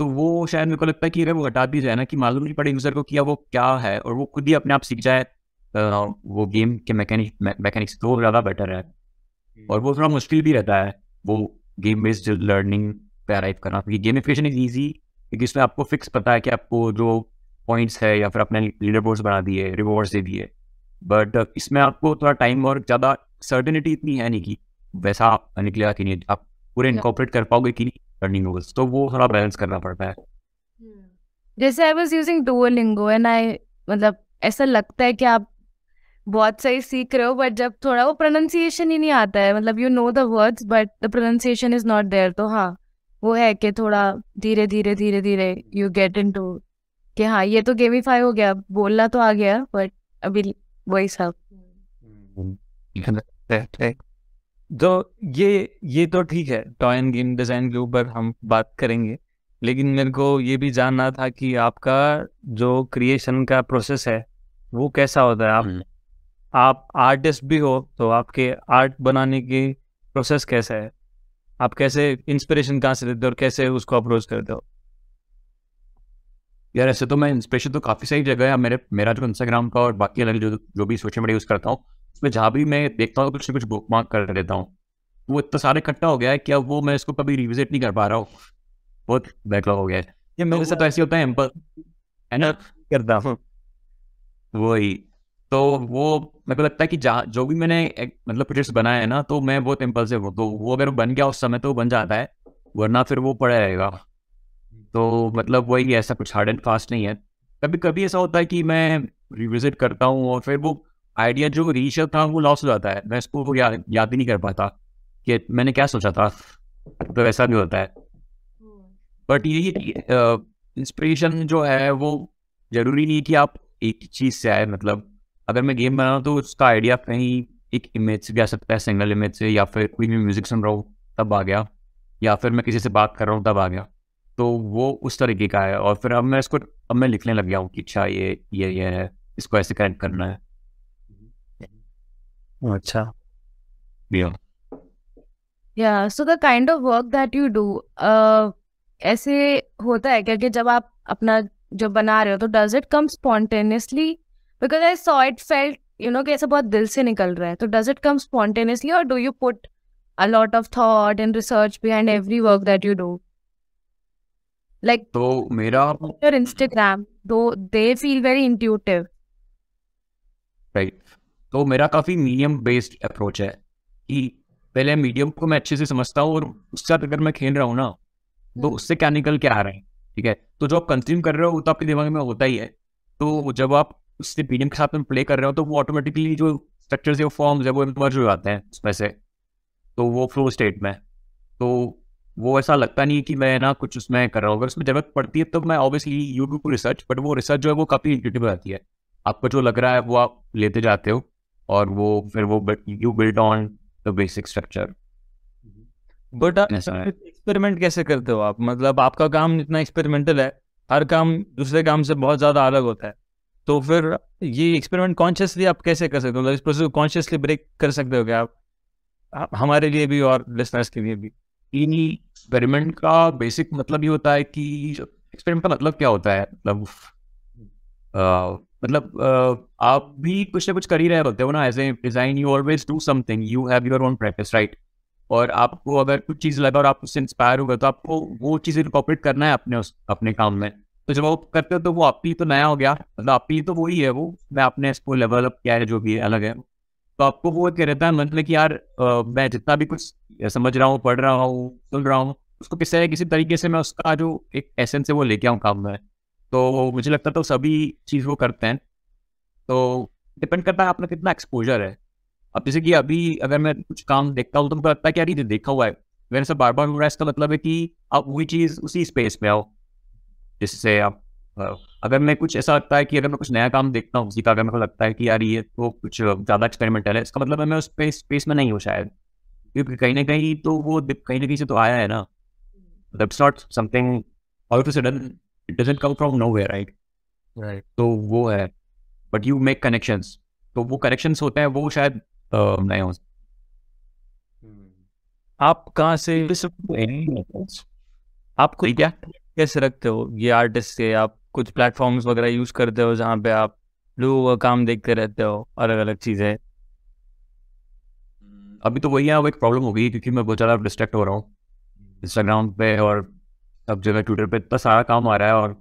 तो वो शायद मेरे को लगता है कि अगर वो हटा भी जाए ना कि मालूम नहीं पड़े यूज़र को किया वो क्या है और वो खुद ही अपने आप सीख जाए तो वो गेम के मैकेनिक मैकेनिक्स तो ज़्यादा बेटर है हम्म। और वो थोड़ा मुश्किल भी रहता है वो गेम बेस्ड लर्निंग पे अराइव करना क्योंकि गेमिफिकेशन इज ईजी क्योंकि इसमें आपको फिक्स पता है कि आपको जो पॉइंट्स है या फिर अपने लीडर बोर्ड्स बना दिए रिवॉर्ड्स दे दिए बट इसमें आपको थोड़ा टाइम और ज़्यादा सर्टेनिटी इतनी है नहीं कि वैसा निकलेगा कि नहीं आप पूरे इनकॉपरेट कर पाओगे कि नहीं लर्निंग गोल्स तो वो थोड़ा बैलेंस करना पड़ता है hmm. जैसे I was using Duolingo and I मतलब ऐसा लगता है कि आप बहुत सही सीख रहे हो बट जब थोड़ा वो प्रोनाउंसिएशन ही नहीं आता है मतलब you know the words but the pronunciation is not there तो हाँ वो है कि थोड़ा धीरे धीरे धीरे धीरे यू गेट इन टू कि हाँ ये तो गेमिफाई हो गया बोलना तो आ गया बट अभी वही सब hmm. Hmm. तो ये ये तो ठीक है टॉय एंड गेम डिज़ाइन के ऊपर हम बात करेंगे लेकिन मेरे को ये भी जानना था कि आपका जो क्रिएशन का प्रोसेस है वो कैसा होता है आप हम्म। आप आर्टिस्ट भी हो तो आपके आर्ट बनाने की प्रोसेस कैसा है आप कैसे इंस्पिरेशन कहाँ से देते हो और कैसे उसको अप्रोच करते हो यार ऐसे तो मैं इंस्पिरेशन तो काफ़ी सही जगह है मेरे मेरा जो इंस्टाग्राम का और बाकी अलग जो जो भी सोशल मीडिया यूज़ करता हूँ इसमें जहाँ भी मैं देखता हूँ तो कुछ ना कुछ बुक मार्क कर लेता हूँ वो इतना सारा इकट्ठा हो गया है कि अब वो मैं इसको कभी रिविजिट नहीं कर पा रहा हूँ बहुत बैकलॉग हो गया है ये मेरे साथ तो ऐसे होता है एम्पल है ना करता हूँ वही तो वो मेरे को लगता है कि जहाँ जो भी मैंने एक, मतलब प्रोजेक्ट्स बनाया है ना तो मैं बहुत एम्पल से हूँ तो वो अगर बन गया उस समय तो बन जाता है वरना फिर वो पड़ा रहेगा तो मतलब वही ऐसा कुछ हार्ड एंड फास्ट नहीं है कभी कभी ऐसा होता है कि मैं रिविजिट करता हूँ और फिर वो आइडिया जो रीशअप था वो लॉस हो जाता है मैं इसको या, याद भी नहीं कर पाता कि मैंने क्या सोचा था तो वैसा भी होता है बट ये इंस्पिरेशन जो है वो जरूरी नहीं कि आप एक चीज़ से आए मतलब अगर मैं गेम बना रहा हूँ तो उसका आइडिया कहीं एक इमेज से भी आ सकता है सिंगल इमेज से या फिर कोई भी म्यूजिक सुन रहा हूँ तब आ गया या फिर मैं किसी से बात कर रहा हूँ तब आ गया तो वो उस तरीके का है और फिर अब मैं इसको अब मैं लिखने लग गया हूँ कि अच्छा ये ये ये है इसको ऐसे कनेक्ट करना है अच्छा yeah yeah so the kind of work that you do uh, ऐसे होता है क्या कि जब आप अपना जो बना रहे हो तो does it come spontaneously because I saw it felt you know कि ऐसा बहुत दिल से निकल रहा है तो डज इट कम स्पॉन्टेनियसली और do you put a lot of thought and research behind every work that you do like तो मेरा your Instagram though they feel very intuitive right तो मेरा काफ़ी मीडियम बेस्ड अप्रोच है कि पहले medium को मैं अच्छे से समझता हूँ और उसके साथ अगर मैं खेल रहा हूँ ना तो हम्म। उससे क्या निकल के आ रहे हैं ठीक है तो जो आप कंज्यूम कर रहे हो वो तो आपके दिमाग में होता ही है तो जब आप उससे मीडियम के साथ में प्ले कर रहे हो तो वो ऑटोमेटिकली जो स्ट्रक्चर्स या फॉर्म्स है वो मर्ज हो जाते हैं उसमें से तो वो फ्लो स्टेट में तो वो ऐसा लगता नहीं है कि मैं ना कुछ उसमें कर रहा हूँ अगर उसमें जरूरत पड़ती है तो मैं ऑब्वियसली यूट्यूब पर रिसर्च बट वो रिसर्च जो है वो काफ़ी इंटूटिव रहती है आपको जो लग रहा है वो आप लेते जाते हो और वो फिर वो you build on the basic structure but experiment कैसे करते हो आप मतलब आपका काम इतना एक्सपेरिमेंटल है हर काम दूसरे काम से बहुत ज़्यादा अलग होता है तो फिर ये एक्सपेरिमेंट कॉन्शियसली आप कैसे कर सकते हो मतलब इस प्रोसेस को कॉन्शियसली ब्रेक कर सकते हो क्या आप हमारे लिए भी और लिसनर्स के लिए भी इन एक्सपेरिमेंट का बेसिक मतलब ये होता है कि एक्सपेरिमेंट का मतलब क्या होता है मतलब hmm. uh, मतलब आप भी कुछ ना कुछ कर ही रहे होते हो ना as a design you always do something you have your own practice right और आपको अगर कुछ चीज़ लगा और आप उससे इंस्पायर हो गए तो आपको वो चीज़ इनकॉपरेट करना है अपने उस अपने काम में तो जब आप करते हो तो वो आप ही तो नया हो गया मतलब आप ही तो वही है वो मैं आपने इसको लेवल अप किया है जो भी है अलग है तो आपको वो कह रहता है मतलब कि यार आ, मैं जितना भी कुछ समझ रहा हूँ पढ़ रहा हूँ सुन रहा हूँ उसको किसी किसी तरीके से मैं उसका जो एक एसेंस है वो लेके आऊँ काम में तो मुझे लगता है तो सभी चीज़ वो करते हैं तो डिपेंड करता है आपका कितना एक्सपोजर है अब जैसे कि अभी अगर मैं कुछ काम देखता हूँ तो मुझे लगता है कि अरे तो देखा हुआ है मैंने सब बार बार हो रहा है इसका मतलब है कि आप वही चीज़ उसी स्पेस में आओ जिससे आप अगर मैं कुछ ऐसा लगता है कि अगर मैं कुछ नया काम देखता हूँ उसी का अगर मेरे को लगता है कि यार ये तो कुछ ज़्यादा एक्सपेरिमेंटल है इसका मतलब है मैं उस स्पेस स्पेस में नहीं हूँ शायद क्योंकि कहीं ना कहीं तो वो कहीं ना कहीं से तो आया है ना that's not something all to sudden it doesn't come from no way right right तो वो है बट यू मेक कनेक्शंस तो वो कनेक्शंस होते हैं वो शायद नए हो हम्म। आप कहाँ से तो आप आपको क्या कैसे रखते हो ये आर्टिस्ट से आप कुछ प्लेटफॉर्म्स वगैरह यूज करते हो जहाँ पे आप लोगों का काम देखते रहते हो अलग अलग चीज़ें अभी तो वही है यहाँ एक प्रॉब्लम हो गई क्योंकि मैं बहुत ज़्यादा डिस्ट्रैक्ट हो रहा हूँ इंस्टाग्राम पे और अब जो है ट्विटर पे इतना सारा काम आ रहा है और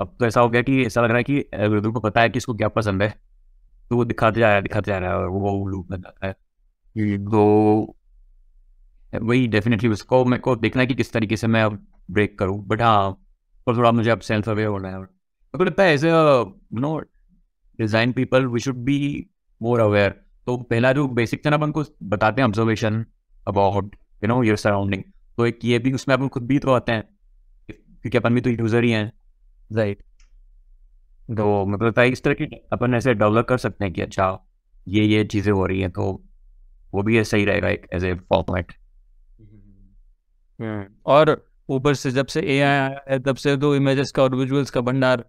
अब तो ऐसा हो गया कि ऐसा लग रहा है कि एल्गोरिदम को पता है कि इसको क्या पसंद है तो वो दिखाते जा रहा है दिखाते जा रहा है और वो लूप में जाता है तो वही डेफिनेटली उसको मेरे को देखना है कि किस तरीके से मैं अब ब्रेक करूँ बट हाँ और थोड़ा मुझे अब सेल्फ अवेयर होना है मेरे को लगता है as a no design people we should be more aware तो पहला जो बेसिक था ना अपन को बताते हैं observation about you know your surrounding तो एक ये भी उसमें अपन खुद भी तो आते हैं क्योंकि अपन भी तो यूजर ही हैं राइट तो मतलब इस तरह की अपन ऐसे डेवलप कर सकते हैं कि अच्छा ये ये चीज़ें हो रही हैं तो वो भी सही रहेगा एक एज ए फॉर्मेट और ऊपर से जब से ए आई आया है तब से तो इमेजेस का और विजुअल्स का भंडार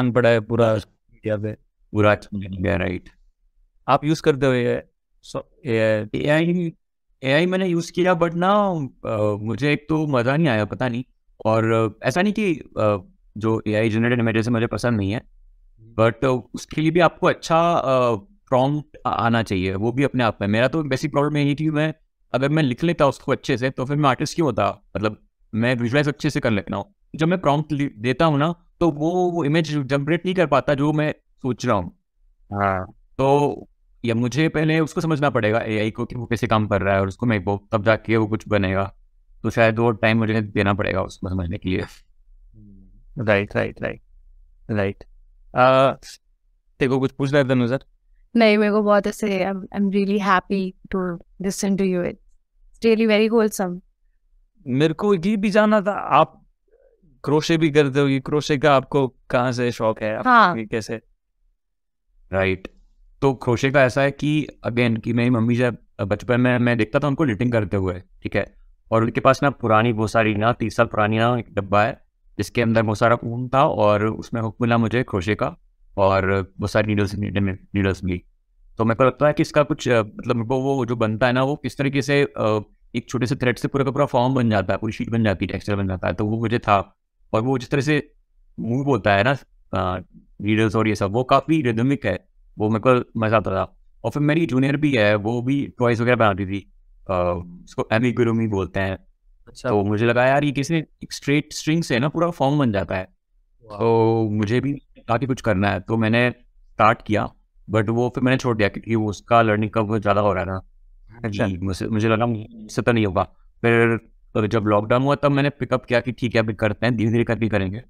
आन पड़ा है पूरा मीडिया पे पूरा राइट आप यूज़ करते हो ए आई ए आई मैंने यूज़ किया बट ना मुझे एक तो मज़ा नहीं आया पता नहीं और ऐसा नहीं कि जो ए आई जनरेटेड इमेजेस मुझे पसंद नहीं है बट उसके लिए भी आपको अच्छा प्रॉम्प्ट आना चाहिए वो भी अपने आप में मेरा तो बेसिक प्रॉब्लम यही थी मैं अगर मैं लिख लेता उसको अच्छे से तो फिर मैं आर्टिस्ट क्यों होता मतलब मैं विजुलाइज अच्छे से कर लेता हूँ जब मैं प्रॉम्प्ट देता हूँ ना तो वो वो इमेज जनरेट नहीं कर पाता जो मैं सोच रहा हूँ हाँ तो या मुझे पहले उसको समझना पड़ेगा ए आई को कि वो कैसे काम कर रहा है और उसको मैं तब जाके वो कुछ बनेगा तो शायद वो टाइम मुझे देना पड़ेगा उसको समझने के लिए राइट राइट राइट राइट देखो कुछ पूछ रहे थे सर नहीं मेरे को बहुत ऐसे I am really happy to listen to you it's really very wholesome मेरे को ये भी जानना था आप क्रोशे भी करते हो क्रोशे का आपको कहाँ से शौक है आप हाँ. कैसे राइट right. तो क्रोशे का ऐसा है कि अगेन कि मेरी मम्मी जब बचपन में मैं देखता था उनको निटिंग करते हुए ठीक है और उनके पास ना पुरानी वो सारी ना तीस साल पुरानी ना एक डब्बा है जिसके अंदर बहुत सारा ऊन था और उसमें हुक मिला मुझे क्रोशे का और बहुत सारी नीडल्स नीडल्स मिली तो मेरे को लगता है कि इसका कुछ मतलब मेरे को वो जो बनता है ना वो किस तरीके से एक छोटे से थ्रेड से पूरा का पूरा फॉर्म बन जाता है पूरी शीट बन जाती है टेक्सचर बन जाता है तो वो मुझे था और वो जिस तरह से मूव होता है ना नीडल्स और ये सब वो काफ़ी रिदमिक है वो मेरे को मज़ा आता था और फिर मेरी जूनियर भी है वो भी टॉयस वगैरह बनाती थी उसको एमिगुरुमी बोलते हैं अच्छा तो मुझे लगा यार ये किसी स्ट्रेट स्ट्रिंग से ना पूरा फॉर्म बन जाता है तो मुझे भी काफ़ी कुछ करना है तो मैंने स्टार्ट किया बट वो फिर मैंने छोड़ दिया क्योंकि उसका लर्निंग का बहुत ज़्यादा हो रहा था अच्छा मुझे लगा मुझसे तो नहीं होगा फिर तो जब लॉकडाउन हुआ तब मैंने पिकअप किया कि ठीक है अभी करते हैं धीरे धीरे करके करेंगे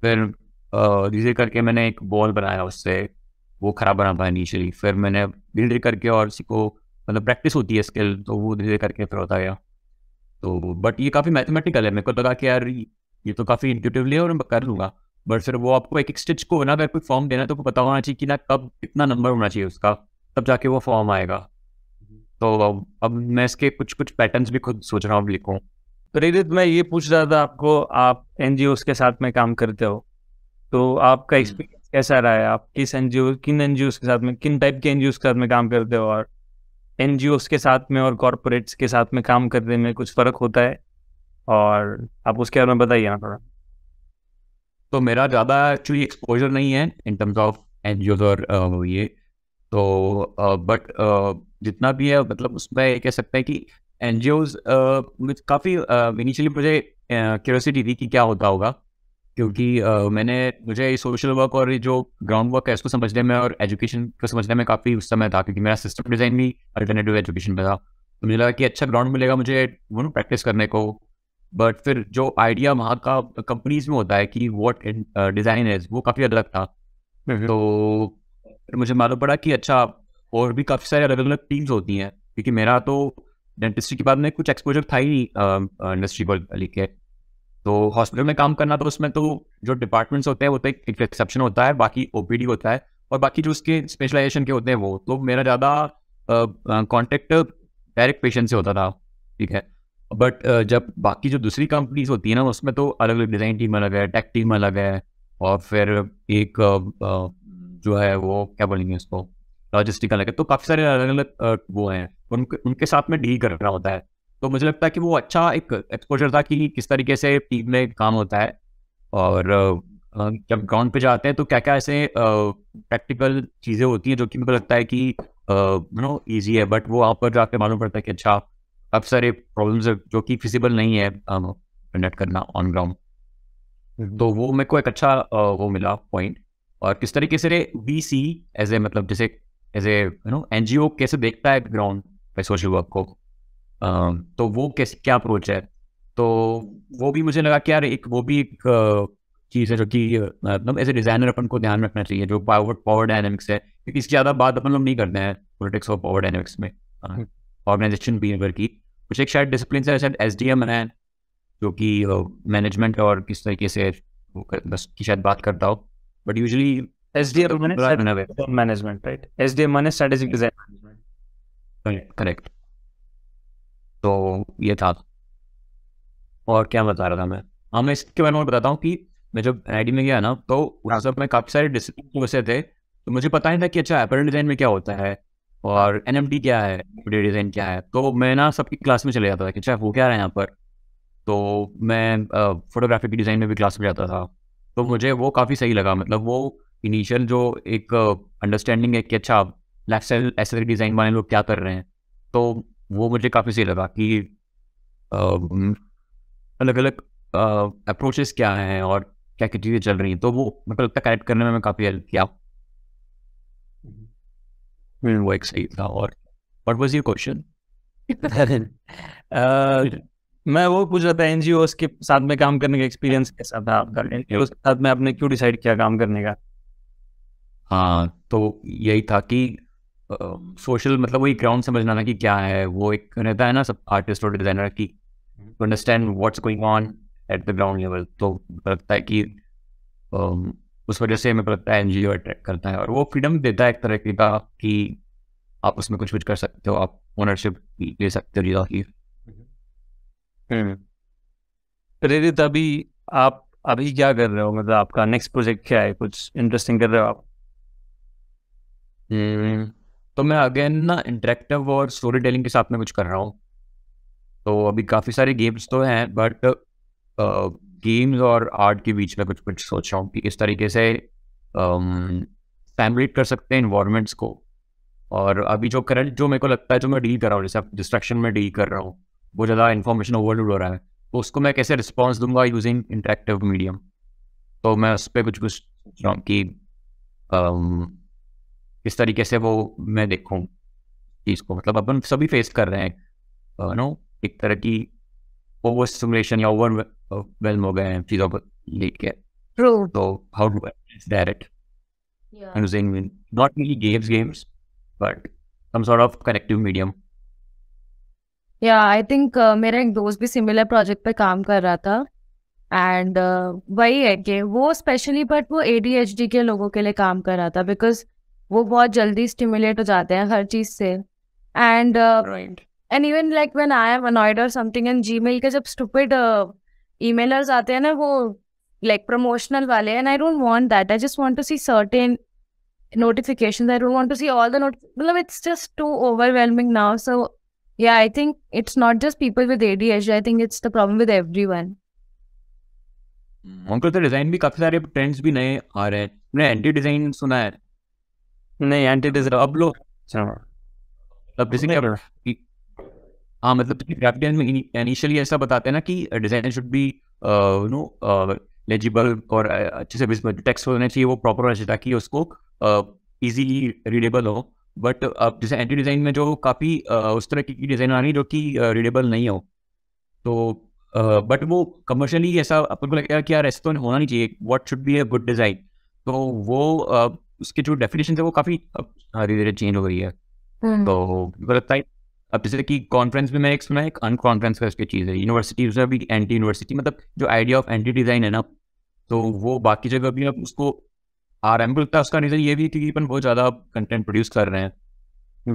फिर धीरे धीरे करके मैंने एक बॉल बनाया उससे वो ख़राब बना पाया नीचे फिर मैंने धीरे धीरे करके और उसी को मतलब प्रैक्टिस होती है स्किल तो वो धीरे धीरे करके फिर होता गया तो बट ये काफ़ी मैथमेटिकल है मेरे को लगा कि यार ये तो काफ़ी इंटूटिवली है और मैं कर लूँगा बट फिर वो आपको एक एक स्टिच को ना अगर कोई फॉर्म देना तो आपको पता होना चाहिए कि ना कब कितना नंबर होना चाहिए उसका तब जाके वो फॉर्म आएगा तो अब, अब मैं इसके कुछ कुछ पैटर्न्स भी खुद सोच रहा हूँ लिखूँ प्रेरित तो मैं ये पूछ रहा था आपको आप एन के साथ में काम करते हो तो आपका एक्सपीरियंस हम्म। कैसा रहा है आप किस एन किन एन के साथ में किन टाइप के एन के साथ में काम करते हो और एन के साथ में और कॉरपोरेट्स के साथ में काम करने में कुछ फ़र्क होता है और आप उसके बारे में बताइए ना थोड़ा तो मेरा ज़्यादा एक्चुअली एक्सपोजर नहीं है इन टर्म्स ऑफ एन और ये तो बट जितना भी है मतलब उसमें कह सकते हैं कि एन जी ओज काफ़ी इनिशियली मुझे क्यूरसिटी थी कि क्या होता होगा क्योंकि uh, मैंने मुझे सोशल वर्क और जो ग्राउंड वर्क है उसको समझने में और एजुकेशन को समझने में काफ़ी उस समय था क्योंकि मेरा सिस्टम डिज़ाइन भी अल्टरनेटिव एजुकेशन में था तो मुझे लगा कि अच्छा ग्राउंड मिलेगा मुझे वो प्रैक्टिस करने को बट फिर जो आइडिया वहाँ का कंपनीज में होता है कि वॉट डिज़ाइन इज वो काफ़ी अलग था हम्म। तो मुझे मालूम पड़ा कि अच्छा और भी काफ़ी सारे अलग अलग टीम्स होती हैं क्योंकि मेरा तो डेंटिस्ट्री के बाद में कुछ एक्सपोजर था ही नहीं इंडस्ट्री को लेके तो हॉस्पिटल में काम करना तो उसमें तो जो डिपार्टमेंट्स होते हैं वो तो एक एक्सेप्शन होता है बाकी ओपीडी होता है और बाकी जो उसके स्पेशलाइजेशन के होते हैं वो तो मेरा ज़्यादा कॉन्टेक्ट डायरेक्ट पेशेंट से होता था ठीक है बट uh, जब बाकी जो दूसरी कंपनीज होती है ना उसमें तो अलग अलग डिज़ाइन टीम अलग है टेक टीम अलग है और फिर एक uh, uh, जो है वो क्या बोलेंगे उसको लॉजिस्टिक अलग है तो काफ़ी सारे अलग अलग वो हैं उनके उनके साथ में डील करना होता है तो मुझे लगता है कि वो अच्छा एक एक्सपोजर था कि किस तरीके से टीम में काम होता है और जब ग्राउंड पे जाते हैं तो क्या क्या ऐसे प्रैक्टिकल चीज़ें होती हैं जो कि मुझे लगता है कि यू नो ईजी है बट वो वहाँ पर जाके मालूम पड़ता है कि अच्छा अब सारे प्रॉब्लम्स जो कि फिजिबल नहीं है कंडक्ट करना ऑन ग्राउंड हम्म। तो वो मेरे को एक अच्छा वो मिला पॉइंट और किस तरीके से वी सी एज ए मतलब जैसे as a you know N G O कैसे देखता है ग्राउंड पे सोशल वर्क को तो वो कैसे क्या अप्रोच है तो वो भी मुझे लगा कि यार एक वो भी एक चीज़ है जो कि मतलब एज ए डिज़ाइनर अपन को ध्यान रखना चाहिए जो पावर पावर डायनेमिक्स है क्योंकि इसकी ज़्यादा बात अपन लोग नहीं करते हैं पॉलिटिक्स और पावर डायनेमिक्स में ऑर्गेनाइजेशन हम्म। बिहेवियर की कुछ एक शायद डिसिप्लिन है शायद एस डी एम है जो कि मैनेजमेंट और किस तरीके से बस की शायद बात करता हो but usually S D M management right S D M मैंने स्ट्रेटेजिक डिजाइन करेक्ट तो ये था और क्या बता रहा था मैं हाँ मैं इसके बारे में बताता हूँ कि मैं जब आई में गया ना तो वहाँ सब में काफ़ी सारे डिसिप्लिन वैसे थे तो मुझे पता नहीं था कि अच्छा एपरल डिज़ाइन में क्या होता है और एन क्या है डिज़ाइन क्या है तो मैं ना सबकी क्लास में चले जाता था कि अच्छा वो क्या रहा है यहाँ पर तो मैं फोटोग्राफी की डिज़ाइन में भी क्लास में जाता था तो मुझे वो काफ़ी सही लगा मतलब वो इनिशियल जो एक अंडरस्टैंडिंग है कि अच्छा लाइफ स्टाइल ऐसे डिज़ाइन वाले लोग क्या कर रहे हैं तो वो मुझे काफ़ी सही लगा कि अलग अलग अप्रोचेस क्या हैं और क्या क्या चीज़ें चल रही हैं तो वो मतलब लगता कनेक्ट करने में काफ़ी हेल्प किया हम्म। वो एक सही था और वट वॉज योर क्वेश्चन मैं वो पूछ रहा था एन जी के साथ में काम करने का एक्सपीरियंस कैसा था आपका एन जी के साथ में आपने क्यों डिसाइड किया काम करने का हाँ तो यही था कि सोशल मतलब वही ग्राउंड समझना ना कि क्या है वो एक रहता है ना सब आर्टिस्ट और डिजाइनर की to understand what's going on at the ground level तो लगता है कि उस वजह से हमें लगता है एन अट्रैक्ट करता है और वो फ्रीडम देता है एक तरह का कि आप उसमें कुछ कुछ कर सकते हो आप ओनरशिप ले सकते हो रिजा की हम्म। हम्म। प्रेरित अभी आप अभी क्या कर रहे हो मतलब आपका नेक्स्ट प्रोजेक्ट क्या है कुछ इंटरेस्टिंग कर रहे हो आप हम्म। तो मैं अगेन ना इंटरेक्टिव और स्टोरी टेलिंग के साथ में कुछ कर रहा हूँ तो अभी काफ़ी सारे गेम्स तो हैं बट गेम्स और आर्ट के बीच में कुछ कुछ सोच रहा हूँ कि किस तरीके से फैमिलेट कर सकते हैं इन्वायरमेंट्स को और अभी जो करंट जो मेरे को लगता है जो मैं डील कर रहा हूँ जैसे आप डिस्ट्रक्शन में डील कर रहा हूँ वो ज़्यादा इन्फॉर्मेशन ओवरलोड हो रहा है तो उसको मैं कैसे रिस्पॉन्स दूंगा यूजिंग इंटरेक्टिव मीडियम तो मैं उस पर कुछ कुछ सोच रहा हूँ कि um, किस तरीके से वो मैं देखूँ इसको मतलब अपन सभी फेस कर रहे हैं नो एक तरह की over stimulation or overwhelm हो गए हैं चीज़ों को लेके तो how do direct using not really games games but some sort of connective medium या आई थिंक मेरा एक दोस्त भी सिमिलर प्रोजेक्ट पे काम कर रहा था एंड uh, वही है कि वो स्पेशली बट वो ए के लोगों के लिए काम कर रहा था बिकॉज वो बहुत जल्दी स्टिमुलेट हो जाते हैं हर चीज से and and even like when I am annoyed और समथिंग एंड जीमेल के जब स्टूपिड ईमेलर्स uh, आते हैं ना वो लाइक प्रमोशनल वाले and I don't want that I just want to see certain notifications i don't want to see all the not well, मतलब it's just too overwhelming now so yeah i think it's not just people with adhd i think it's the problem with everyone उनको तो design भी काफी सारे trends भी नए आ रहे हैं मैंने एंटी डिजाइन सुना है नहीं एंटी डिजर तो अब लो अच्छा। अब बेसिकली हाँ मतलब ग्राफिक में इनिशियली ऐसा बताते हैं ना कि design should be you know legible और uh, अच्छे से टेक्स्ट होना चाहिए वो प्रॉपर होना चाहिए ताकि उसको इजीली uh, रीडेबल हो बट अब जैसे एंटी डिज़ाइन में जो काफ़ी uh, उस तरह की डिज़ाइन आ रही जो कि रीडेबल नहीं हो तो बट वो कमर्शियली ऐसा अपन को लगेगा कि यार ऐसा तो होना नहीं चाहिए what should be a good design तो वो उसके जो डेफिनेशन है वो काफ़ी अब धीरे धीरे चेंज हो रही है तो लगता है अब जैसे कि कॉन्फ्रेंस में मैंने एक सुना एक अनकॉन्फ्रेंस का उसकी चीज़ है यूनिवर्सिटी उसमें भी एंटी यूनिवर्सिटी मतलब जो आइडिया ऑफ एंटी डिज़ाइन है ना तो वो बाकी जगह भी अब उसको आ रहा है है उसका रीज़न ये भी क्योंकि अपन बहुत ज़्यादा कंटेंट प्रोड्यूस कर रहे हैं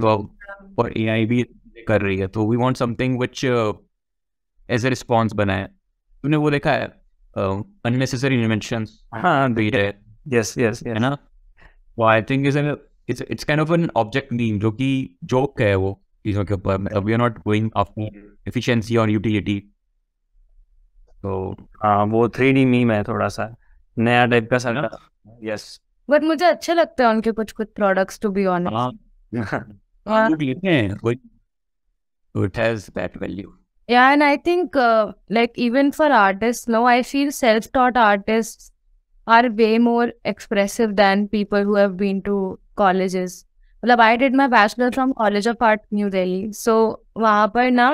तो हम्म। और ए आई भी कर रही है तो we want something which as a response बनाए तुमने वो देखा है अननेसेसरी uh, इन्वेंशन हाँ यस तो यस है ना वो I think is an it's kind of an object meme जो कि जोक है वो चीज़ों के ऊपर मतलब we are not going after efficiency और यूटिलिटी तो हाँ वो थ्री मीम है थोड़ा सा नया टाइप का सारा यस बट मुझे अच्छे लगते हैं उनके कुछ कुछ products to be honest it has that value yeah and i think uh, like even for artists no i feel self-taught artists are way more expressive than people who have been to colleges. मतलब I did my bachelor from college of art new Delhi so वहाँ पर ना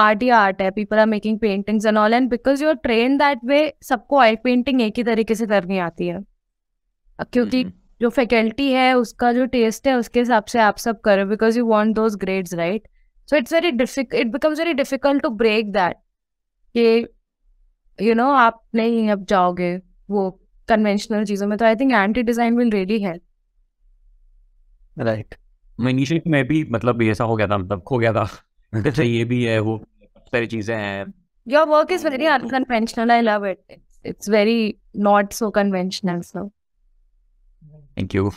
art ही art है people are making paintings and all and because you are train that way सबको oil painting एक ही तरीके से करनी आती है क्योंकि जो फैकल्टी है उसका जो टेस्ट है उसके हिसाब से आप सब करो because you want those grades right so it's very diffic it becomes very difficult to break that कि यू नो आप नहीं अब जाओगे वो कन्वेंशनल चीज़ों में तो I think anti design will really help right भी मतलब ऐसा हो गया था मतलब खो गया था जैसे ये भी है वो सारी चीज़ें हैं your work is very unconventional I love it it's very not so conventional so thank you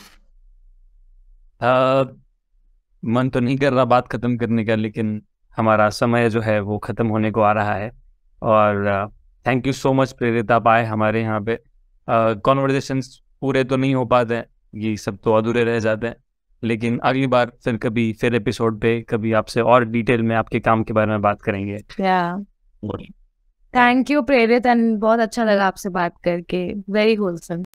man तो नहीं कर रहा बात ख़त्म करने का लेकिन हमारा समय जो है वो ख़त्म होने को आ रहा है और थैंक यू सो मच प्रेरित आप आए हमारे यहाँ पे कॉन्वर्जेशन पूरे तो नहीं हो पाते हैं ये सब तो अधूरे रह जाते हैं लेकिन अगली बार फिर कभी फिर एपिसोड पे कभी आपसे और डिटेल में आपके काम के बारे में बात करेंगे थैंक यू प्रेरित एंड बहुत अच्छा लगा आपसे बात करके वेरी होलसम